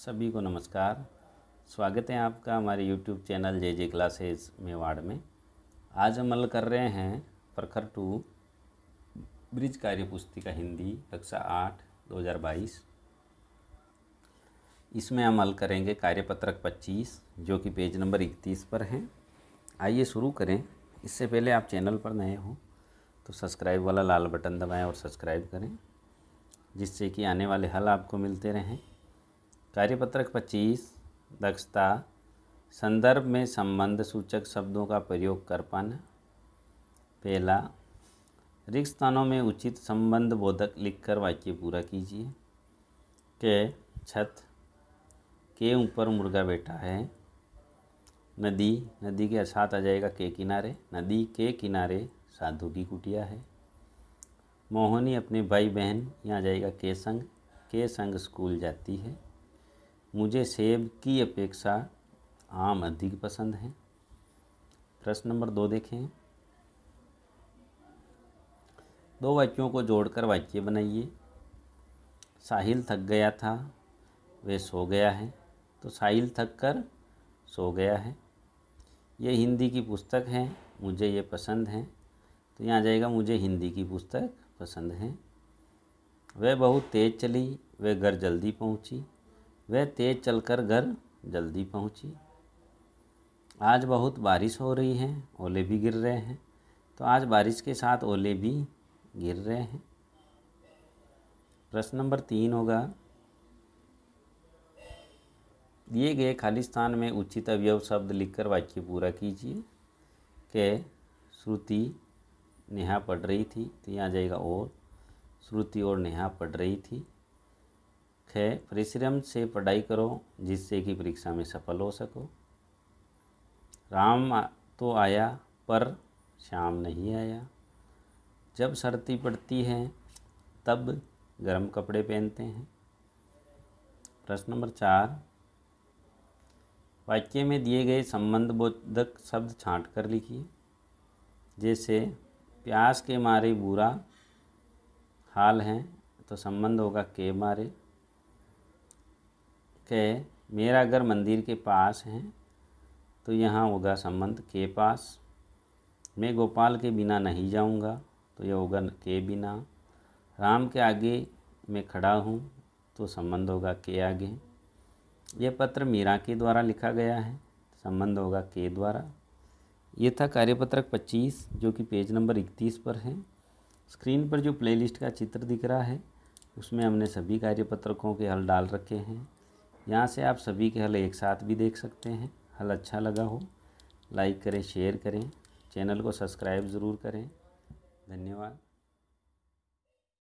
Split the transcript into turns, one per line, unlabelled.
सभी को नमस्कार स्वागत है आपका हमारे YouTube channel J J classes Mewar में आज हम अल कर रहे हैं प्रखर टू ब्रिज कार्य पुस्तिका हिंदी कक्षा आठ दो हज़ार बाईस इसमें हम अल करेंगे कार्यपत्रक पच्चीस जो कि पेज नंबर इकतीस पर हैं आइए शुरू करें इससे पहले आप चैनल पर नए हों तो सब्सक्राइब वाला लाल बटन दबाएं और सब्सक्राइब करें जिससे कि आने वाले हल आपको मिलते रहें कार्यपत्रक 25 दक्षता संदर्भ में संबंध सूचक शब्दों का प्रयोग कर पाना पहला रिक्त स्थानों में उचित संबंध बोधक लिखकर वाक्य पूरा कीजिए के छत के ऊपर मुर्गा बैठा है नदी नदी के साथ आ जाएगा के किनारे नदी के किनारे साधु की कुटिया है मोहनी अपने भाई बहन यहाँ जाएगा के संग के संग स्कूल जाती है मुझे सेब की अपेक्षा आम अधिक पसंद है प्रश्न नंबर दो देखें दो वाक्यों को जोड़कर वाक्य बनाइए साहिल थक गया था वह सो गया है तो साहिल थक कर सो गया है ये हिंदी की पुस्तक है मुझे ये पसंद है तो यहाँ आ जाएगा मुझे हिंदी की पुस्तक पसंद है वह बहुत तेज़ चली वह घर जल्दी पहुँची वह तेज चलकर घर जल्दी पहुंची आज बहुत बारिश हो रही है ओले भी गिर रहे हैं तो आज बारिश के साथ ओले भी गिर रहे हैं प्रश्न नंबर तीन होगा दिए गए खालिस्तान में उचित अवयव शब्द लिखकर वाक्य पूरा कीजिए के श्रुति नेहा पढ़ रही थी तो यहाँ जाएगा और श्रुति और नेहा पढ़ रही थी है परिश्रम से पढ़ाई करो जिससे कि परीक्षा में सफल हो सको राम तो आया पर श्याम नहीं आया जब सर्दी पड़ती है तब गर्म कपड़े पहनते हैं प्रश्न नंबर चार वाक्य में दिए गए संबंध बोधक शब्द छाँट कर लिखिए जैसे प्यास के मारे बुरा हाल है तो संबंध होगा के मारे के मेरा घर मंदिर के पास है तो यहाँ होगा संबंध के पास मैं गोपाल के बिना नहीं जाऊँगा तो यह होगा के बिना राम के आगे मैं खड़ा हूँ तो संबंध होगा के आगे यह पत्र मीरा के द्वारा लिखा गया है संबंध होगा के द्वारा ये था कार्यपत्रक 25 जो कि पेज नंबर 31 पर है स्क्रीन पर जो प्लेलिस्ट का चित्र दिख रहा है उसमें हमने सभी कार्यपत्रकों के हल डाल रखे हैं यहाँ से आप सभी के हल एक साथ भी देख सकते हैं हल अच्छा लगा हो लाइक करें शेयर करें चैनल को सब्सक्राइब ज़रूर करें धन्यवाद